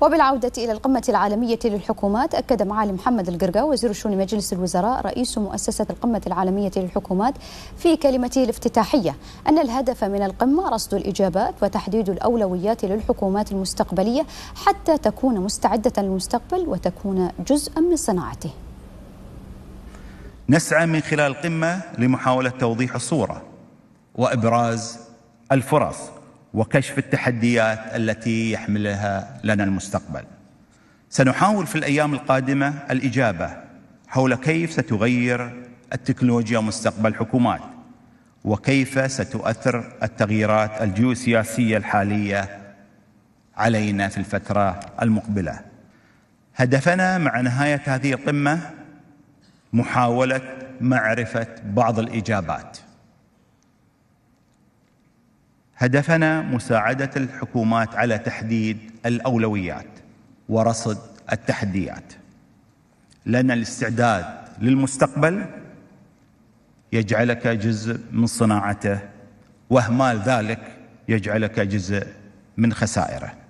وبالعودة إلى القمة العالمية للحكومات أكد معالي محمد القرقا وزير شؤون مجلس الوزراء رئيس مؤسسة القمة العالمية للحكومات في كلمته الافتتاحية أن الهدف من القمة رصد الإجابات وتحديد الأولويات للحكومات المستقبلية حتى تكون مستعدة للمستقبل وتكون جزءا من صناعته نسعى من خلال القمة لمحاولة توضيح الصورة وإبراز الفرص وكشف التحديات التي يحملها لنا المستقبل سنحاول في الأيام القادمة الإجابة حول كيف ستغير التكنولوجيا مستقبل الحكومات وكيف ستؤثر التغييرات الجيوسياسية الحالية علينا في الفترة المقبلة هدفنا مع نهاية هذه القمة محاولة معرفة بعض الإجابات هدفنا مساعدة الحكومات على تحديد الأولويات ورصد التحديات لنا الاستعداد للمستقبل يجعلك جزء من صناعته واهمال ذلك يجعلك جزء من خسائره